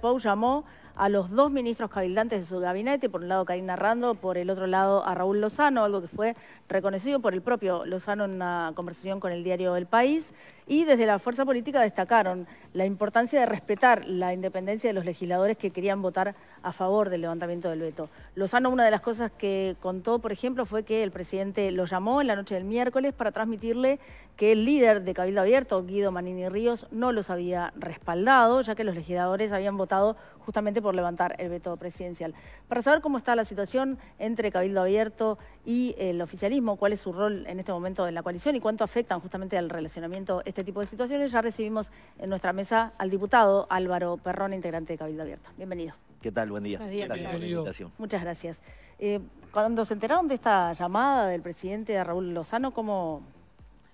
Capão, Jamon, a los dos ministros cabildantes de su gabinete, por un lado Karina Rando, por el otro lado a Raúl Lozano, algo que fue reconocido por el propio Lozano en una conversación con el diario El País, y desde la fuerza política destacaron la importancia de respetar la independencia de los legisladores que querían votar a favor del levantamiento del veto. Lozano, una de las cosas que contó, por ejemplo, fue que el presidente lo llamó en la noche del miércoles para transmitirle que el líder de Cabildo Abierto, Guido Manini Ríos, no los había respaldado, ya que los legisladores habían votado justamente por levantar el veto presidencial. Para saber cómo está la situación entre Cabildo Abierto y el oficialismo, cuál es su rol en este momento en la coalición y cuánto afectan justamente al relacionamiento este tipo de situaciones, ya recibimos en nuestra mesa al diputado Álvaro Perrón, integrante de Cabildo Abierto. Bienvenido. ¿Qué tal? Buen día. Gracias por la invitación. Muchas gracias. Eh, cuando se enteraron de esta llamada del presidente Raúl Lozano, ¿cómo,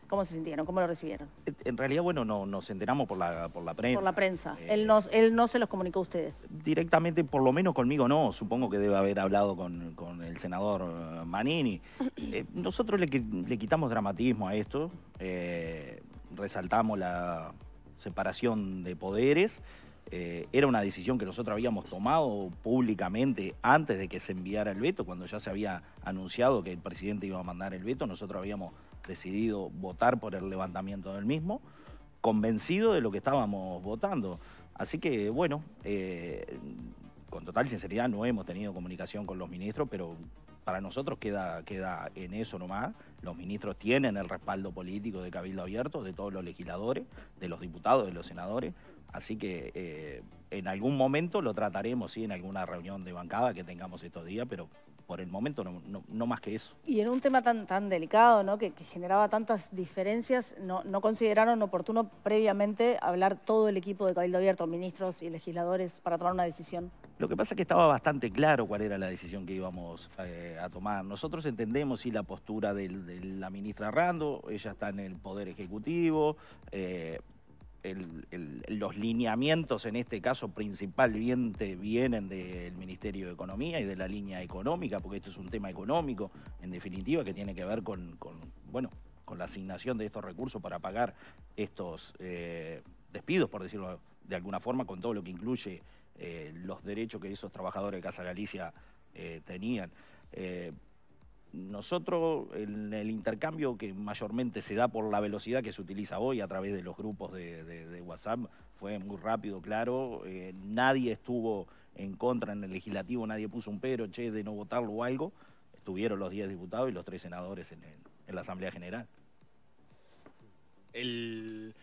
¿Cómo se sintieron? ¿Cómo lo recibieron? En realidad, bueno, no, nos enteramos por la, por la prensa. Por la prensa. Eh, él, no, él no se los comunicó a ustedes. Directamente, por lo menos conmigo no. Supongo que debe haber hablado con, el senador eh, Manini. Eh, nosotros le, quitamos dramatismo a esto. resaltamos la separación de poderes. era una decisión que nosotros habíamos tomado públicamente antes de que se enviara el veto, cuando ya se había anunciado que el presidente iba a mandar el veto, nosotros habíamos decidido votar por el levantamiento del mismo, convencido de lo que estábamos votando. Así que, bueno, eh, con total sinceridad no hemos tenido comunicación con los ministros, pero para nosotros queda, queda en eso nomás. Los ministros tienen el respaldo político de Cabildo Abierto, de todos los legisladores, de los diputados, de los senadores. Así que eh, en algún momento lo trataremos, sí, en alguna reunión de bancada que tengamos estos días, pero por el momento no, más que eso. Y en un tema tan, tan delicado, ¿no? que, generaba tantas diferencias, no, consideraron oportuno previamente hablar todo el equipo de Cabildo Abierto, ministros y legisladores, para tomar una decisión? Lo que pasa es que estaba bastante claro cuál era la decisión que íbamos eh, a tomar. Nosotros entendemos sí, la postura de la ministra Rando, ella está en el Poder Ejecutivo, eh, los lineamientos, en este caso principalmente, vienen del Ministerio de Economía y de la línea económica, porque esto es un tema económico, en definitiva, que tiene que ver con, bueno, con la asignación de estos recursos para pagar estos eh, despidos, por decirlo de alguna forma, con todo lo que incluye eh, los derechos que esos trabajadores de Casa Galicia eh, tenían nosotros, en el intercambio que mayormente se da por la velocidad que se utiliza hoy a través de los grupos de, WhatsApp, fue muy rápido, claro. Eh, nadie estuvo en contra en el legislativo, nadie puso un pero, che, de no votarlo o algo. Estuvieron los 10 diputados y los 3 senadores en, la Asamblea General. El,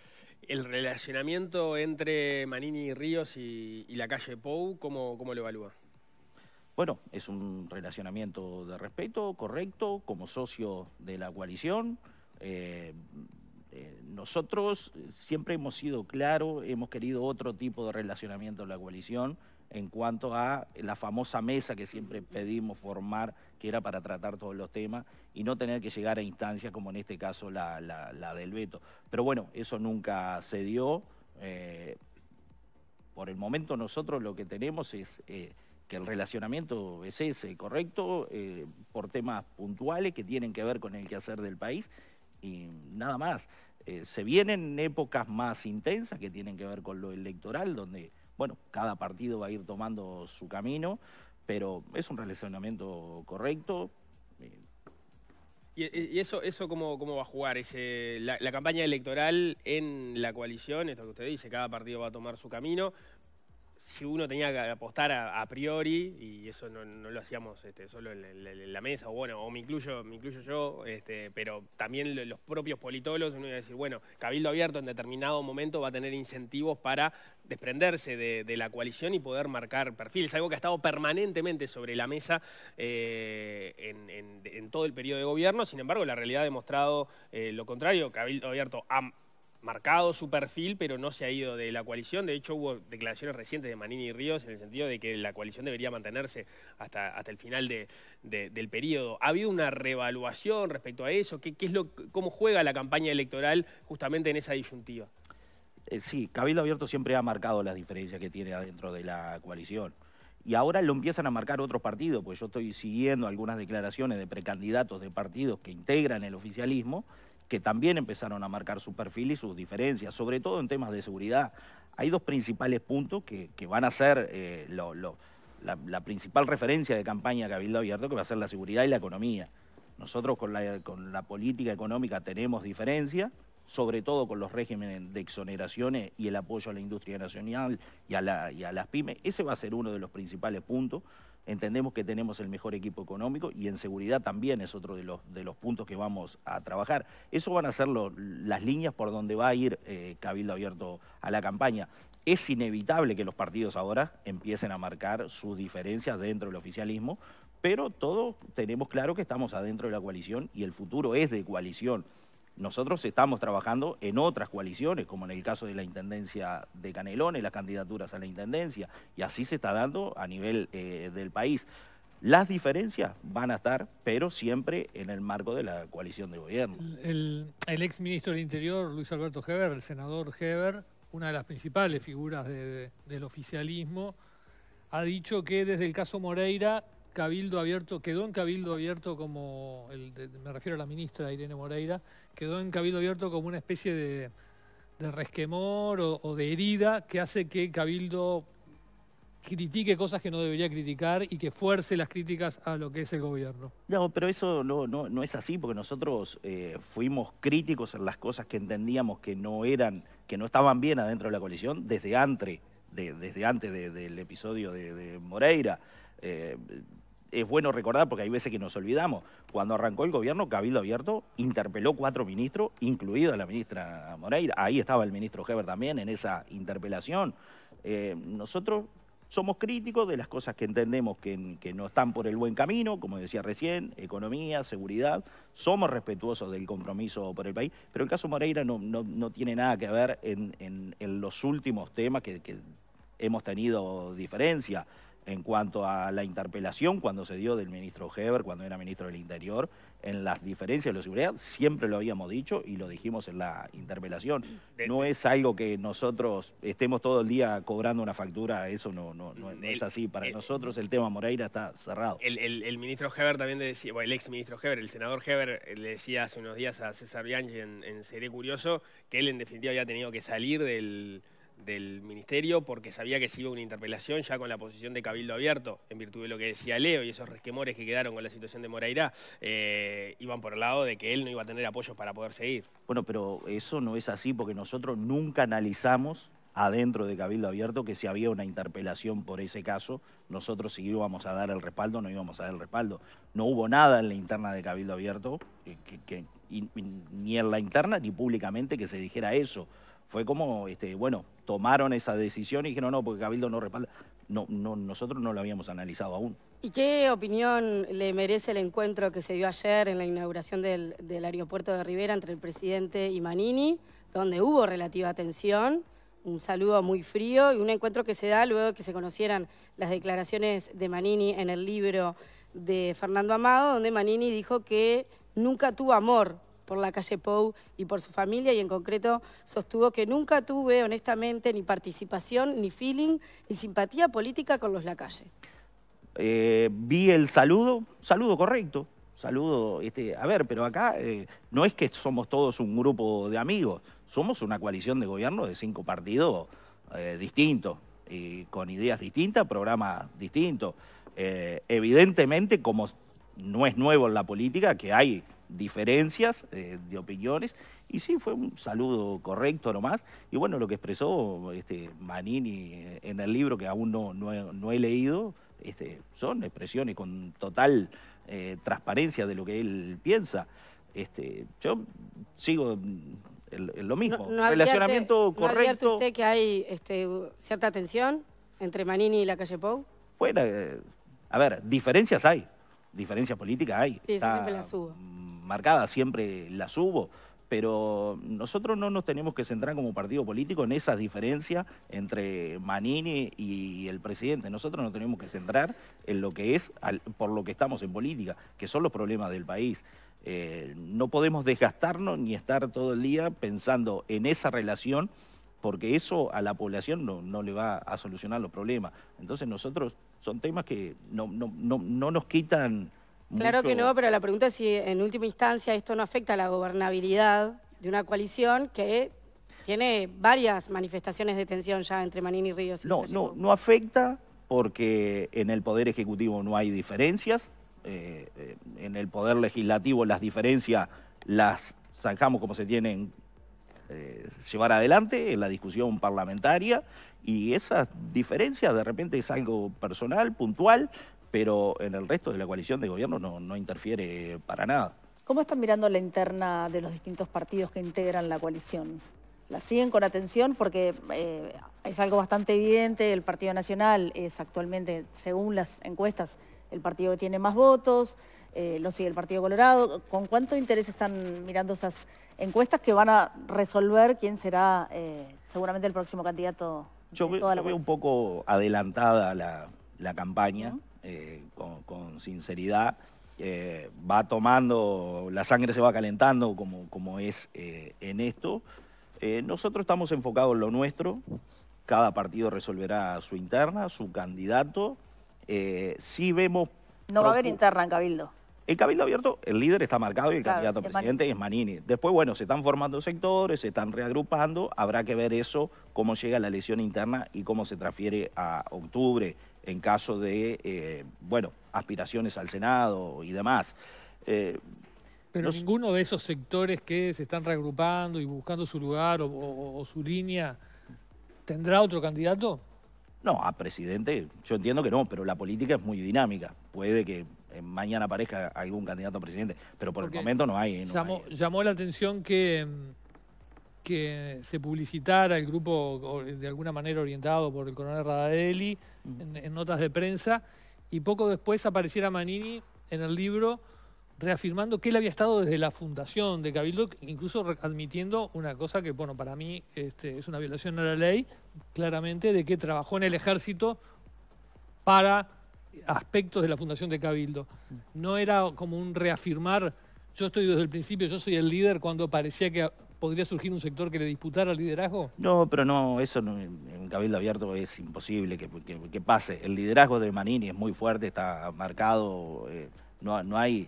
relacionamiento entre Manini y Ríos y, la calle Pou, ¿cómo, cómo lo evalúa? Bueno, es un relacionamiento de respeto, correcto, como socio de la coalición. Eh, eh, nosotros siempre hemos sido claros, hemos querido otro tipo de relacionamiento en la coalición en cuanto a la famosa mesa que siempre pedimos formar, que era para tratar todos los temas, y no tener que llegar a instancias como en este caso la, del veto. Pero bueno, eso nunca se dio. Eh, por el momento nosotros lo que tenemos es que el relacionamiento es ese, correcto, eh, por temas puntuales que tienen que ver con el quehacer del país y nada más. Eh, se vienen épocas más intensas que tienen que ver con lo electoral, donde, bueno, cada partido va a ir tomando su camino, pero es un relacionamiento correcto. Eh. ¿Y, eso, eso cómo, cómo va a jugar? Ese, la, la, campaña electoral en la coalición, esto que usted dice, cada partido va a tomar su camino si uno tenía que apostar a, priori, y eso no, lo hacíamos este, solo en, la mesa, o bueno, o me incluyo, me incluyo yo, este, pero también los propios politólogos, uno iba a decir, bueno, Cabildo Abierto en determinado momento va a tener incentivos para desprenderse de, la coalición y poder marcar perfiles, algo que ha estado permanentemente sobre la mesa eh, en, todo el periodo de gobierno, sin embargo, la realidad ha demostrado eh, lo contrario, Cabildo Abierto ha marcado su perfil, pero no se ha ido de la coalición. De hecho, hubo declaraciones recientes de Manini y Ríos en el sentido de que la coalición debería mantenerse hasta, hasta el final del periodo. ¿Ha habido una revaluación respecto a eso? qué es lo, ¿Cómo juega la campaña electoral justamente en esa disyuntiva? Eh, sí, Cabildo Abierto siempre ha marcado las diferencias que tiene adentro de la coalición y ahora lo empiezan a marcar otros partidos, porque yo estoy siguiendo algunas declaraciones de precandidatos de partidos que integran el oficialismo, que también empezaron a marcar su perfil y sus diferencias, sobre todo en temas de seguridad. Hay dos principales puntos que, van a ser eh, la, principal referencia de campaña Cabildo Abierto, que va a ser la seguridad y la economía. Nosotros con la, con la política económica tenemos diferencia, sobre todo con los regímenes de exoneraciones y el apoyo a la industria nacional y a, las pymes. Ese va a ser uno de los principales puntos. Entendemos que tenemos el mejor equipo económico y en seguridad también es otro de los, de los puntos que vamos a trabajar. Eso van a ser las líneas por donde va a ir eh, Cabildo Abierto a la campaña. Es inevitable que los partidos ahora empiecen a marcar sus diferencias dentro del oficialismo, pero todos tenemos claro que estamos adentro de la coalición y el futuro es de coalición. Nosotros estamos trabajando en otras coaliciones, como en el caso de la Intendencia de Canelones, las candidaturas a la Intendencia, y así se está dando a nivel eh, del país. Las diferencias van a estar, pero siempre en el marco de la coalición de gobierno. El, ex ministro del Interior, Luis Alberto Heber, el senador Heber, una de las principales figuras del oficialismo, ha dicho que desde el caso Moreira cabildo abierto, quedó en cabildo abierto como, me refiero a la ministra Irene Moreira, quedó en cabildo abierto como una especie de, resquemor o, de herida que hace que cabildo critique cosas que no debería criticar y que fuerce las críticas a lo que es el gobierno. No, pero eso no, es así, porque nosotros eh, fuimos críticos en las cosas que entendíamos que no eran, que no estaban bien adentro de la coalición desde antes, desde antes del episodio de Moreira. Eh, es bueno recordar, porque hay veces que nos olvidamos, cuando arrancó el gobierno, Cabildo Abierto interpeló cuatro ministros, incluida la ministra Moreira, ahí estaba el ministro Heber también en esa interpelación. Eh, nosotros somos críticos de las cosas que entendemos que, no están por el buen camino, como decía recién, economía, seguridad, somos respetuosos del compromiso por el país, pero el caso Moreira no, tiene nada que ver en, los últimos temas que, que hemos tenido diferencia en cuanto a la interpelación cuando se dio del ministro Heber, cuando era ministro del Interior, en las diferencias de la seguridad, siempre lo habíamos dicho y lo dijimos en la interpelación. No es algo que nosotros estemos todo el día cobrando una factura, eso no, no, no, es así. Para nosotros el tema Moreira está cerrado. El, el, ministro Heber también decía, el ex ministro Heber, el senador Heber eh, le decía hace unos días a César Bianchi en, en Seré Curioso que él en definitiva había tenido que salir del del Ministerio porque sabía que si iba una interpelación ya con la posición de Cabildo Abierto, en virtud de lo que decía Leo y esos resquemores que quedaron con la situación de Moreira, eh, iban por el lado de que él no iba a tener apoyos para poder seguir. Bueno, pero eso no es así porque nosotros nunca analizamos adentro de Cabildo Abierto que si había una interpelación por ese caso, nosotros si íbamos a dar el respaldo, no íbamos a dar el respaldo. No hubo nada en la interna de Cabildo Abierto, ni en la interna ni públicamente que se dijera eso fue como, este, bueno, tomaron esa decisión y dijeron, no, porque Cabildo no respalda. No, no, nosotros no lo habíamos analizado aún. ¿Y qué opinión le merece el encuentro que se dio ayer en la inauguración del, del aeropuerto de Rivera entre el presidente y Manini, donde hubo relativa tensión? un saludo muy frío y un encuentro que se da luego de que se conocieran las declaraciones de Manini en el libro de Fernando Amado, donde Manini dijo que nunca tuvo amor por la calle Pou y por su familia y en concreto sostuvo que nunca tuve honestamente ni participación, ni feeling, ni simpatía política con los la calle. Eh, vi el saludo, saludo correcto, saludo, este, a ver, pero acá eh, no es que somos todos un grupo de amigos, somos una coalición de gobierno de cinco partidos eh, distintos, y con ideas distintas, programas distintos. evidentemente, como no es nuevo en la política, que hay diferencias eh, de opiniones. Y sí, fue un saludo correcto nomás. Y bueno, lo que expresó este, Manini eh, en el libro, que aún no, no, he, leído, este, son expresiones con total eh, transparencia de lo que él piensa. Este, yo sigo mm, el, lo mismo. Relacionamiento correcto. ¿No usted que hay este, cierta tensión entre Manini y la calle Pou? Bueno, a ver, diferencias hay diferencia políticas hay marcada, siempre las hubo, pero nosotros no nos tenemos que centrar como partido político en esas diferencias entre Manini y el presidente. Nosotros nos tenemos que centrar en lo que es, por lo que estamos en política, que son los problemas del país. Eh, no podemos desgastarnos ni estar todo el día pensando en esa relación porque eso a la población no, le va a solucionar los problemas. Entonces nosotros son temas que no, no nos quitan Claro que no, pero la pregunta es si en última instancia esto no afecta a la gobernabilidad de una coalición que tiene varias manifestaciones de tensión ya entre Manini y Ríos. no, no, no afecta porque en el Poder Ejecutivo no hay diferencias, eh, eh, en el Poder Legislativo las diferencias las zanjamos como se tienen eh, llevar adelante en la discusión parlamentaria y esas diferencias de repente es algo personal, puntual, pero en el resto de la coalición de gobierno no, interfiere para nada. ¿Cómo están mirando la interna de los distintos partidos que integran la coalición? ¿La siguen con atención? Porque eh, es algo bastante evidente, el Partido Nacional es actualmente, según las encuestas, el partido que tiene más votos, eh, lo sigue el Partido Colorado. ¿Con cuánto interés están mirando esas encuestas que van a resolver quién será eh, seguramente el próximo candidato? yo, toda la veo un poco adelantada la, campaña. Eh, con, sinceridad, eh, va tomando, la sangre se va calentando como, como es eh, en esto. nosotros estamos enfocados en lo nuestro, cada partido resolverá su interna, su candidato. si vemos... No va a haber interna en Cabildo. El Cabildo Abierto, el líder está marcado y el candidato a presidente es Manini. Después, bueno, se están formando sectores, se están reagrupando, habrá que ver eso, cómo llega la lesión interna y cómo se transfiere a octubre, en caso de, eh, bueno, aspiraciones al Senado y demás. Eh, pero ninguno de esos sectores que se están reagrupando y buscando su lugar o, su línea, ¿tendrá otro candidato? No, a presidente yo entiendo que no, pero la política es muy dinámica. Puede que eh, mañana aparezca algún candidato a presidente, pero por el momento no hay. hay. llamó la atención que mm, que se publicitara el grupo de alguna manera orientado por el coronel Radadelli mm. en, notas de prensa y poco después apareciera Manini en el libro reafirmando que él había estado desde la fundación de Cabildo, incluso admitiendo una cosa que, bueno, para mí este, es una violación a la ley, claramente, de que trabajó en el ejército para aspectos de la fundación de Cabildo. Mm. No era como un reafirmar, yo estoy desde el principio, yo soy el líder, cuando parecía que podría surgir un sector que le disputara el liderazgo? No, pero no, eso en Cabildo Abierto es imposible que, pase. El liderazgo de Manini es muy fuerte, está marcado, eh, no, hay...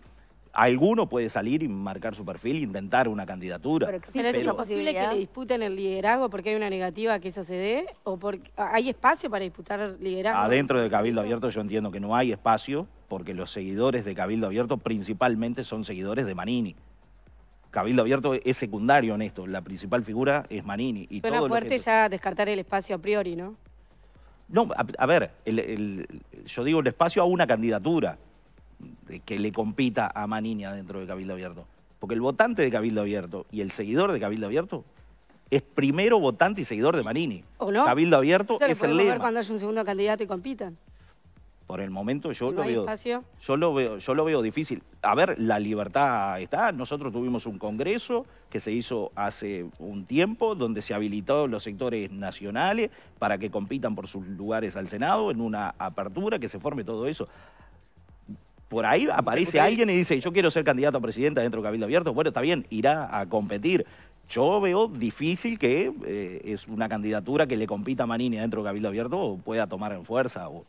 Alguno puede salir y marcar su perfil, e intentar una candidatura. Pero, ¿es posible que le disputen el liderazgo porque hay una negativa que eso se dé? ¿O porque hay espacio para disputar liderazgo? Adentro de Cabildo Abierto yo entiendo que no hay espacio porque los seguidores de Cabildo Abierto principalmente son seguidores de Manini. Cabildo Abierto es secundario en esto. La principal figura es Manini. Y Suena fuerte ya descartar el espacio a priori, ¿no? No, a, ver, yo digo el espacio a una candidatura que le compita a Manini adentro de Cabildo Abierto. Porque el votante de Cabildo Abierto y el seguidor de Cabildo Abierto es primero votante y seguidor de Manini. ¿O no? Cabildo Abierto es el lema. cuando hay un segundo candidato y compitan. Por el momento yo lo veo. Yo lo veo, yo lo veo difícil. A ver, la libertad está. Nosotros tuvimos un congreso que se hizo hace un tiempo, donde se habilitó los sectores nacionales para que compitan por sus lugares al Senado, en una apertura, que se forme todo eso. Por ahí aparece alguien y dice, yo quiero ser candidato a presidenta dentro de Cabildo Abierto. Bueno, está bien, irá a competir. Yo veo difícil que eh, es una candidatura que le compita a Manini dentro de Cabildo Abierto o pueda tomar en fuerza. O,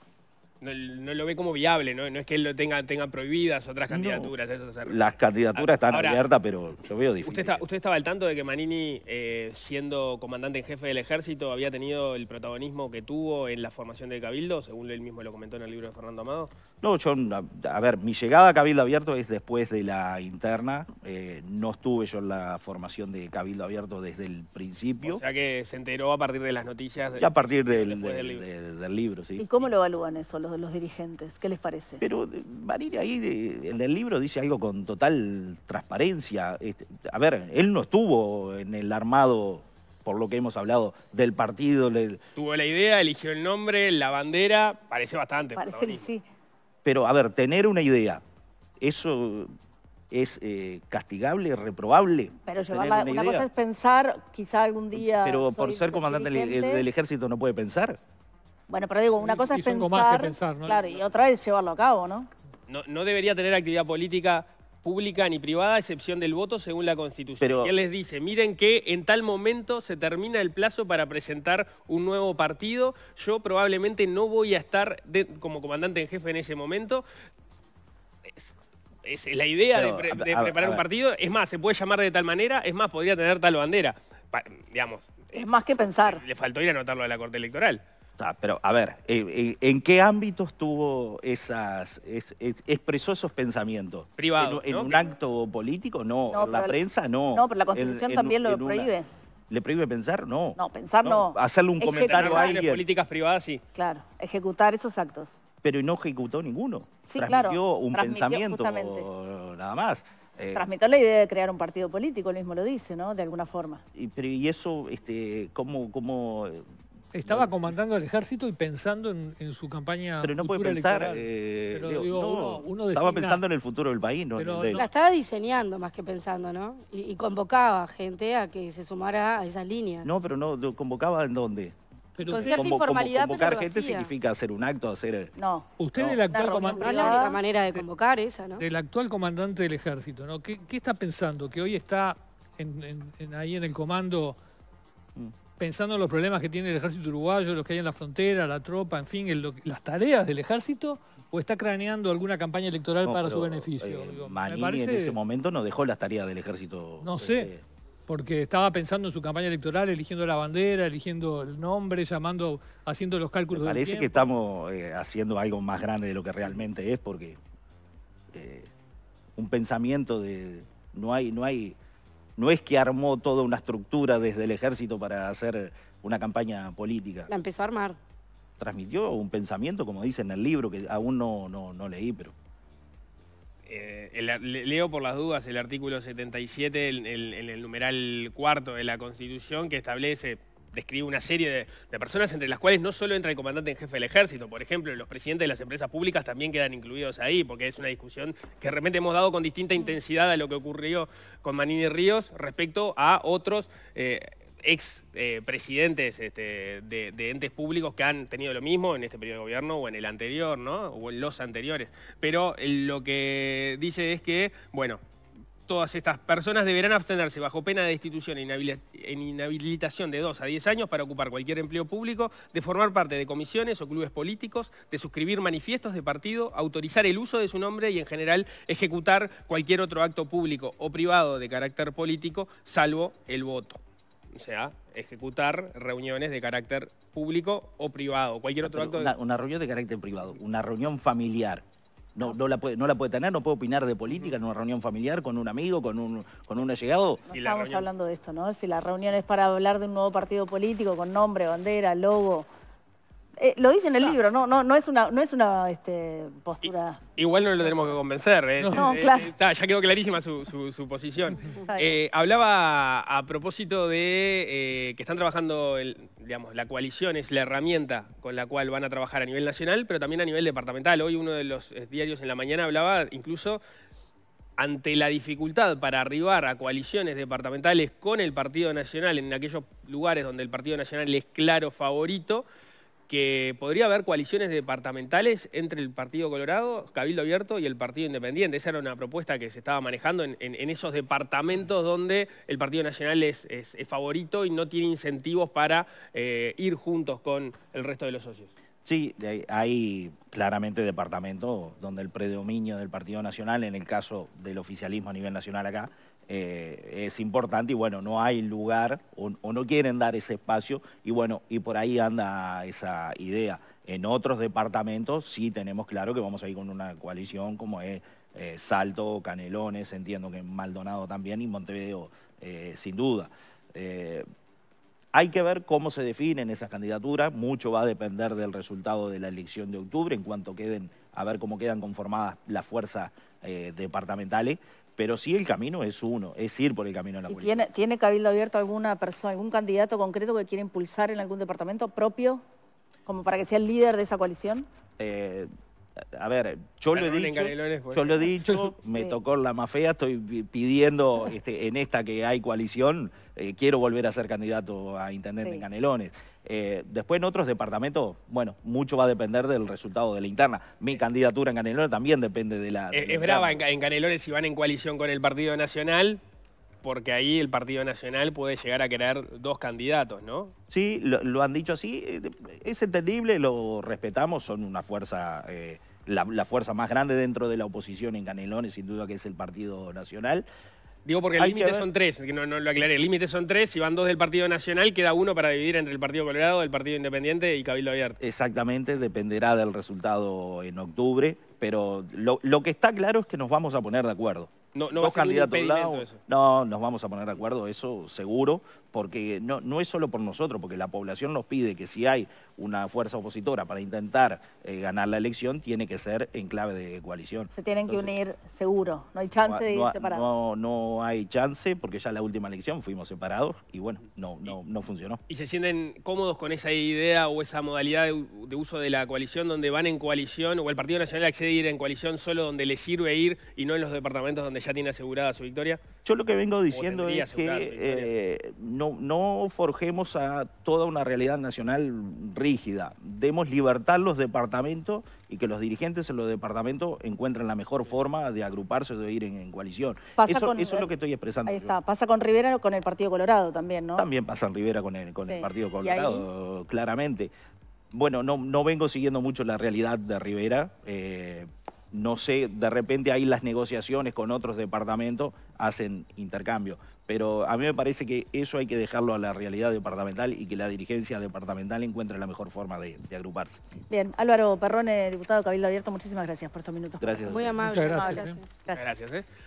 no, lo ve como viable, ¿no? No es que lo tenga, tenga prohibidas otras candidaturas. Las candidaturas ah, están abiertas, pero yo veo difícil. Usted, estaba al tanto de que Manini, eh, siendo comandante en jefe del ejército, había tenido el protagonismo que tuvo en la formación del Cabildo, según él mismo lo comentó en el libro de Fernando Amado. No, yo, a, ver, mi llegada a Cabildo Abierto es después de la interna. Eh, no estuve yo en la formación de Cabildo Abierto desde el principio. O sea que se enteró a partir de las noticias. a partir del, libro. sí. ¿Y cómo lo evalúan eso los los dirigentes. ¿Qué les parece? Pero eh, Marina ahí en el libro dice algo con total transparencia. Este, a ver, él no estuvo en el armado por lo que hemos hablado del partido. Tuvo la idea, eligió el nombre, la bandera, parece bastante. Parece sí. Pero a ver, tener una idea, eso es eh, castigable, reprobable. Pero llevarla, una, cosa es pensar, quizá algún día. Pero por ser comandante del ejército no puede pensar. Bueno, pero digo, una cosa es pensar, que claro, y otra es llevarlo a cabo, ¿no? ¿no? debería tener actividad política pública ni privada, a excepción del voto según la Constitución. Pero... Él les dice, miren que en tal momento se termina el plazo para presentar un nuevo partido, yo probablemente no voy a estar como comandante en jefe en ese momento, es la idea de, preparar un partido. Es más, se puede llamar de tal manera, es más, podría tener tal bandera. digamos. Es más que pensar. Le faltó ir a anotarlo a la Corte Electoral pero a ver, eh, eh, ¿en qué ámbitos tuvo esas, expresó esos pensamientos? Privado. ¿En, en un acto político? No. la prensa no. No, pero la Constitución también lo prohíbe. ¿Le prohíbe pensar? No. No, pensar no. Hacerle un comentario a alguien. Las políticas privadas sí. Claro, ejecutar esos actos. Pero no ejecutó ninguno. Sí, Transmitió un pensamiento nada más. Eh, Transmitió la idea de crear un partido político, lo mismo lo dice, ¿no? De alguna forma. Y, pero, y eso, este, ¿cómo, cómo estaba comandando el ejército y pensando en, su campaña. Pero no puede pensar. Eh, estaba pensando en el futuro del país, no, La estaba diseñando más que pensando, ¿no? Y, convocaba gente a que se sumara a esas líneas. No, pero no, ¿convocaba en dónde? con cierta informalidad, convocar gente significa hacer un acto, hacer... No. Usted es el actual comandante... la única ah, manera de convocar esa, ¿no? Del actual comandante del ejército, ¿no? ¿Qué, está pensando? Que hoy está ahí en el comando... Mm pensando en los problemas que tiene el ejército uruguayo, los que hay en la frontera, la tropa, en fin, las tareas del ejército, o está craneando alguna campaña electoral para su beneficio? Eh, Manini en ese momento no dejó las tareas del ejército. No este, sé, porque estaba pensando en su campaña electoral, eligiendo la bandera, eligiendo el nombre, llamando, haciendo los cálculos. Me parece que estamos eh, haciendo algo más grande de lo que realmente es, porque eh, un pensamiento de no hay, no hay no es que armó toda una estructura desde el ejército para hacer una campaña política. La empezó a armar. Transmitió un pensamiento, como dice en el libro, que aún no, no, no leí, pero... Eh, leo por las dudas el artículo 77 en el, el numeral cuarto de la Constitución que establece describe una serie de, personas entre las cuales no solo entra el comandante en jefe del ejército, por ejemplo, los presidentes de las empresas públicas también quedan incluidos ahí, porque es una discusión que realmente hemos dado con distinta mm. intensidad a lo que ocurrió con Manini Ríos respecto a otros... expresidentes eh, ex eh, presidentes este, de, de, entes públicos que han tenido lo mismo en este periodo de gobierno o en el anterior, ¿no? O en los anteriores. Pero eh, lo que dice es que, bueno, todas estas personas deberán abstenerse bajo pena de destitución e inhabilitación de 2 a 10 años para ocupar cualquier empleo público, de formar parte de comisiones o clubes políticos, de suscribir manifiestos de partido, autorizar el uso de su nombre y en general ejecutar cualquier otro acto público o privado de carácter político, salvo el voto. O sea, ejecutar reuniones de carácter público o privado, cualquier otro ah, acto... una reunión de carácter privado, una reunión familiar no, no, la puede, no la puede tener, no puede opinar de política en una reunión familiar, con un amigo, con un, con un allegado. No estamos hablando de esto, ¿no? Si la reunión es para hablar de un nuevo partido político con nombre, bandera, logo, eh, lo dice en el libro, no, no, no es una, no es una este, postura. igual no lo tenemos que convencer. Eh, no, eh, claro. ya quedó clarísima su, su, posición. hablaba a propósito de que están trabajando, digamos, la coalición es la herramienta con la cual van a trabajar a nivel nacional, pero también a nivel departamental. Hoy uno de los diarios en la mañana hablaba incluso ante la dificultad para arribar a coaliciones departamentales con el Partido Nacional en aquellos lugares donde el Partido Nacional es claro favorito, que podría haber coaliciones departamentales entre el Partido Colorado, Cabildo Abierto y el Partido Independiente. Esa era una propuesta que se estaba manejando en, esos departamentos donde el Partido Nacional es, favorito y no tiene incentivos para eh, ir juntos con el resto de los socios. Sí, hay claramente departamentos donde el predominio del Partido Nacional, en el caso del oficialismo a nivel nacional acá, eh, es importante y bueno, no hay lugar o, no quieren dar ese espacio y bueno, y por ahí anda esa idea. En otros departamentos sí tenemos claro que vamos a ir con una coalición como es eh, Salto, Canelones, entiendo que Maldonado también y Montevideo, eh, sin duda. hay que ver cómo se definen esas candidaturas, mucho va a depender del resultado de la elección de octubre en cuanto queden, a ver cómo quedan conformadas las fuerzas departamentales, pero sí el camino es uno, es ir por el camino de la ¿Tiene, ¿Tiene Cabildo Abierto alguna persona, algún candidato concreto que quiere impulsar en algún departamento propio, como para que sea el líder de esa coalición? Eh, a ver, yo lo he dicho, pues. yo lo he dicho, me tocó la más estoy pidiendo este, en esta que hay coalición, eh, quiero volver a ser candidato a intendente en Canelones. Eh, después en otros departamentos, bueno, mucho va a depender del resultado de la interna. Mi candidatura en Canelones también depende de la... es, brava en Canelones si van en coalición con el Partido Nacional, porque ahí el Partido Nacional puede llegar a crear dos candidatos, ¿no? Sí, lo, han dicho así, eh, es entendible, lo respetamos, son una fuerza la, fuerza más grande dentro de la oposición en Canelones, sin duda que es el Partido Nacional. Digo porque el límite son tres, que no, lo aclaré, el límite son tres, si van dos del Partido Nacional, queda uno para dividir entre el Partido Colorado, el Partido Independiente y Cabildo Abierto. Exactamente, dependerá del resultado en octubre, pero lo que está claro es que nos vamos a poner de acuerdo. No, no dos candidatos lado. No, nos vamos a poner de acuerdo, eso seguro, porque no, no es solo por nosotros, porque la población nos pide que si hay una fuerza opositora para intentar eh, ganar la elección, tiene que ser en clave de coalición. Se tienen que unir seguro, no hay chance de ir no, separados. No, hay chance, porque ya en la última elección fuimos separados y bueno, no, no, funcionó. ¿Y se sienten cómodos con esa idea o esa modalidad de, uso de la coalición donde van en coalición o el Partido Nacional accede a ir en coalición solo donde les sirve ir y no en los departamentos donde ya tiene asegurada su victoria. Yo lo que vengo diciendo es que eh, no, forjemos a toda una realidad nacional rígida. Demos libertad los departamentos y que los dirigentes en los departamentos encuentren la mejor forma de agruparse o de ir en, coalición. eso, es lo eh, que estoy expresando. Ahí está. Pasa con Rivera con el Partido Colorado también, ¿no? También pasa en Rivera con el, Partido Colorado, claramente bueno, no, no, vengo siguiendo mucho la realidad de Rivera, eh, no sé, de repente ahí las negociaciones con otros departamentos hacen intercambio. Pero a mí me parece que eso hay que dejarlo a la realidad departamental y que la dirigencia departamental encuentre la mejor forma de, agruparse. Bien, Álvaro Perrone, diputado Cabildo Abierto, muchísimas gracias por estos minutos. Gracias. Muy amable. Muchas gracias. ¿eh? ¿eh?